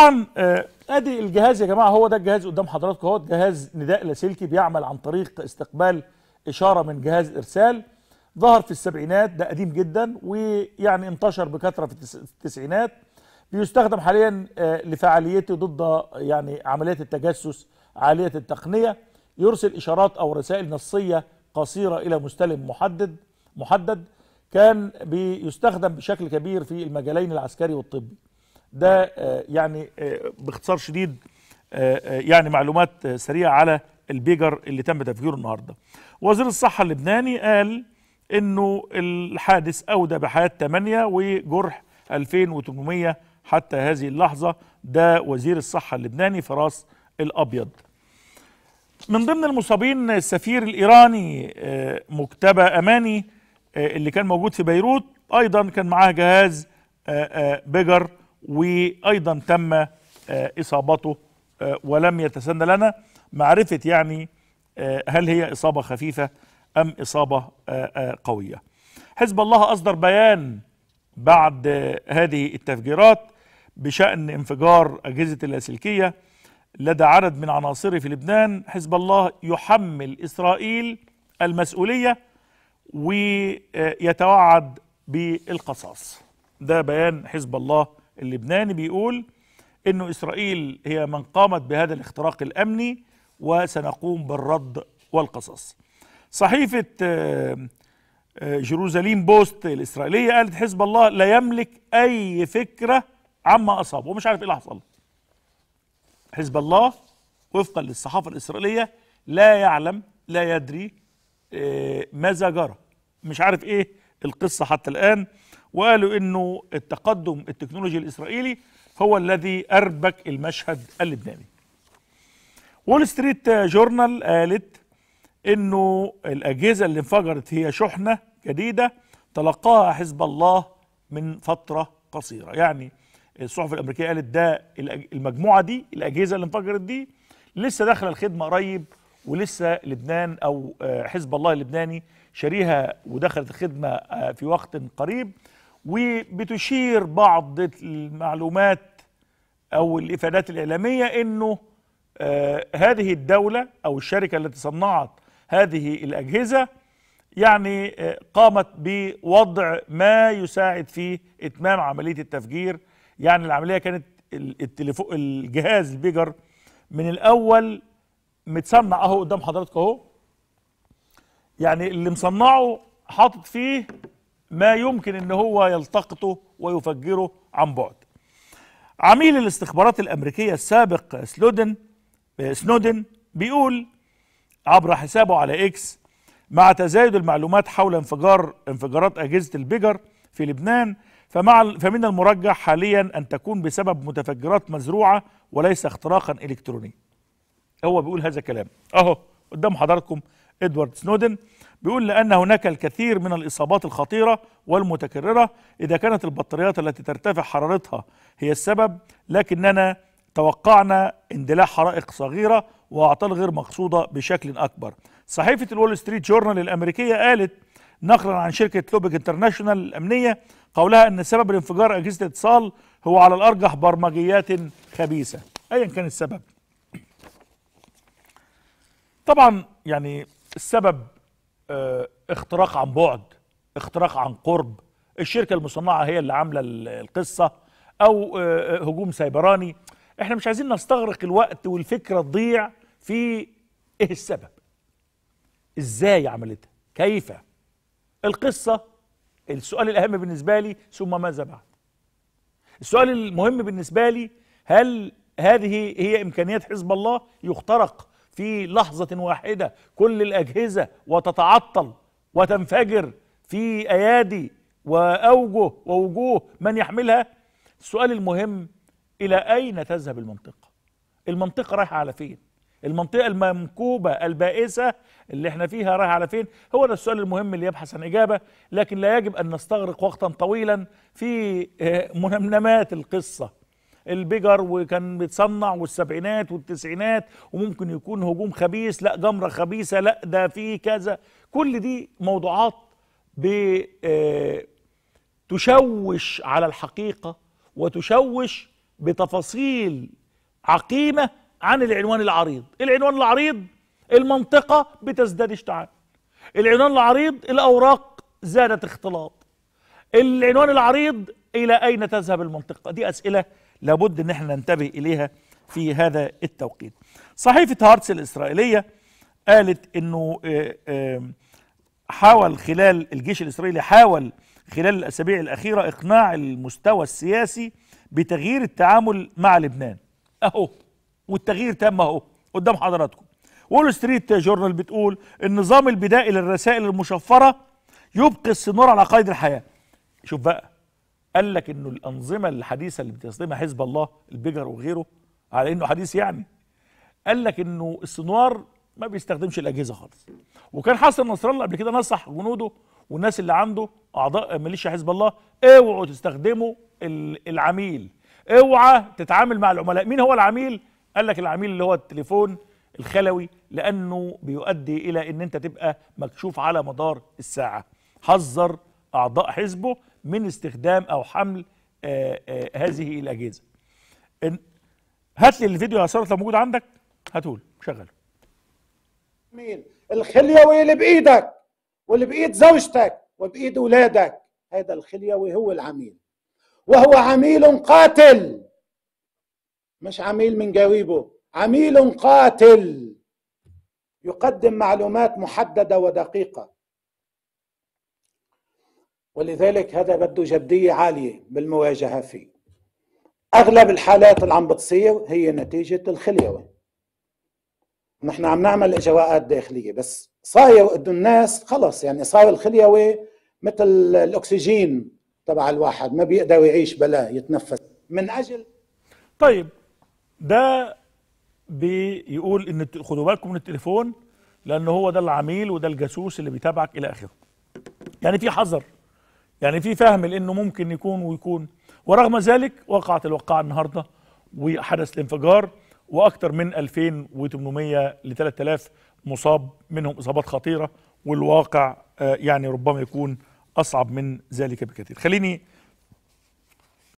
طبعا نعم، آه، ادي الجهاز يا جماعه هو ده الجهاز قدام حضراتكم اهو جهاز نداء لاسلكي بيعمل عن طريق استقبال اشاره من جهاز ارسال ظهر في السبعينات ده قديم جدا ويعني انتشر بكثره في التسعينات بيستخدم حاليا آه، لفعاليته ضد يعني عمليات التجسس عاليه التقنيه يرسل اشارات او رسائل نصيه قصيره الى مستلم محدد محدد كان بيستخدم بشكل كبير في المجالين العسكري والطبي ده آه، يعني آه، باختصار شديد آه، يعني معلومات سريعه على البيجر اللي تم تفجيره النهارده. وزير الصحه اللبناني قال انه الحادث اودى بحياه 8 وجرح 2800 حتى هذه اللحظه ده وزير الصحه اللبناني فراس الابيض. من ضمن المصابين السفير الايراني مكتبه اماني اللي كان موجود في بيروت ايضا كان معاه جهاز بيجر وايضا تم آه، اصابته آه، ولم يتسنى لنا معرفه يعني آه، هل هي اصابه خفيفه ام اصابه قويه حزب الله اصدر بيان بعد هذه التفجيرات بشان انفجار اجهزه اللاسلكيه لدى عدد من عناصره في لبنان حزب الله يحمل اسرائيل المسؤوليه ويتوعد بالقصاص ده بيان حزب الله اللبناني بيقول انه اسرائيل هي من قامت بهذا الاختراق الامني وسنقوم بالرد والقصص صحيفه آه، آه، جيروزاليم بوست الاسرائيليه قالت حزب الله لا يملك اي فكره عما اصابه ومش عارف ايه اللي حصل حزب الله وفقا للصحافه الاسرائيليه لا يعلم لا يدري آه، ماذا جرى مش عارف ايه القصه حتى الان وقالوا انه التقدم التكنولوجي الاسرائيلي هو الذي اربك المشهد اللبناني وول ستريت جورنال قالت انه الاجهزه اللي انفجرت هي شحنه جديده تلقاها حزب الله من فتره قصيره يعني الصحف الامريكيه قالت ده المجموعه دي الاجهزه اللي انفجرت دي لسه داخله الخدمه قريب ولسه لبنان او آه، حزب الله اللبناني شاريها ودخلت الخدمه آه، في وقت قريب وبتشير بعض المعلومات او الافادات الاعلاميه انه آه هذه الدوله او الشركه التي صنعت هذه الاجهزه يعني آه قامت بوضع ما يساعد في اتمام عمليه التفجير يعني العمليه كانت التليفون الجهاز البيجر من الاول متصنع اهو قدام حضرتك اهو يعني اللي مصنعه حاطط فيه ما يمكن ان هو يلتقطه ويفجره عن بعد عميل الاستخبارات الامريكيه السابق سلودن سنودن بيقول عبر حسابه على اكس مع تزايد المعلومات حول انفجار انفجارات اجهزه البيجر في لبنان فمع فمن المرجح حاليا ان تكون بسبب متفجرات مزروعه وليس اختراقا الكترونيا هو بيقول هذا الكلام اهو قدام حضراتكم إدوارد سنودن بيقول لأن هناك الكثير من الإصابات الخطيرة والمتكررة إذا كانت البطاريات التي ترتفع حرارتها هي السبب لكننا توقعنا اندلاع حرائق صغيرة وأعطال غير مقصودة بشكل أكبر صحيفة الول ستريت جورنال الأمريكية قالت نقلا عن شركة لوبيك انترناشونال الأمنية قولها أن سبب الانفجار أجهزة الاتصال هو على الأرجح برمجيات خبيثة أيا كان السبب طبعا يعني السبب آه، اختراق عن بعد اختراق عن قرب الشركة المصنعة هي اللي عاملة القصة أو آه، آه، هجوم سيبراني احنا مش عايزين نستغرق الوقت والفكرة تضيع في ايه السبب ازاي عملتها كيف القصة السؤال الأهم بالنسبة لي ثم ماذا بعد السؤال المهم بالنسبة لي هل هذه هي إمكانيات حزب الله يخترق في لحظة واحدة كل الأجهزة وتتعطل وتنفجر في أيادي وأوجه ووجوه من يحملها السؤال المهم إلى أين تذهب المنطقة المنطقة رايحة على فين المنطقة المنكوبة البائسة اللي احنا فيها رايحة على فين هو ده السؤال المهم اللي يبحث عن إجابة لكن لا يجب أن نستغرق وقتا طويلا في آه، منمنمات القصة البيجر وكان بيتصنع والسبعينات والتسعينات وممكن يكون هجوم خبيث لا جمره خبيثه لا ده في كذا كل دي موضوعات آه، تشوش على الحقيقه وتشوش بتفاصيل عقيمه عن العنوان العريض العنوان العريض المنطقه بتزداد اشتعال العنوان العريض الاوراق زادت اختلاط العنوان العريض الى اين تذهب المنطقه دي اسئله لابد ان احنا ننتبه اليها في هذا التوقيت صحيفة هارتس الإسرائيلية قالت أنه آه، آه، حاول خلال الجيش الإسرائيلي حاول خلال الأسابيع الأخيرة إقناع المستوى السياسي بتغيير التعامل مع لبنان أهو والتغيير تم أهو قدام حضراتكم وول ستريت جورنال بتقول النظام البدائي للرسائل المشفرة يبقي السنور على قيد الحياة شوف بقى قال لك انه الانظمه الحديثه اللي بتصدمها حزب الله البجر وغيره على انه حديث يعني قال لك انه السنوار ما بيستخدمش الاجهزه خالص وكان حسن نصر الله قبل كده نصح جنوده والناس اللي عنده اعضاء ميليشيا حزب الله اوعوا تستخدموا العميل اوعى تتعامل مع العملاء مين هو العميل قال لك العميل اللي هو التليفون الخلوي لانه بيؤدي الى ان انت تبقى مكشوف على مدار الساعه حذر اعضاء حزبه من استخدام او حمل آآ آه، آآ آه، هذه الاجهزه هات لي الفيديو يا ساره لو موجود عندك هتقول شغله مين الخليوي اللي بايدك واللي بايد زوجتك وبايد اولادك هذا الخليوي هو العميل وهو عميل قاتل مش عميل من جاويبه عميل قاتل يقدم معلومات محدده ودقيقه ولذلك هذا بده جدية عالية بالمواجهة فيه أغلب الحالات اللي عم بتصير هي نتيجة الخليوي نحن عم نعمل إجراءات داخلية بس صاير قد الناس خلص يعني صار الخليوي مثل الأكسجين تبع الواحد ما بيقدر يعيش بلا يتنفس من أجل طيب ده بيقول ان خدوا بالكم من التليفون لانه هو ده العميل وده الجاسوس اللي بيتابعك الى اخره يعني في حذر يعني في فهم لانه ممكن يكون ويكون ورغم ذلك وقعت الوقعه النهارده وحدث الانفجار واكثر من 2800 ل 3000 مصاب منهم اصابات خطيره والواقع آه، يعني ربما يكون اصعب من ذلك بكثير خليني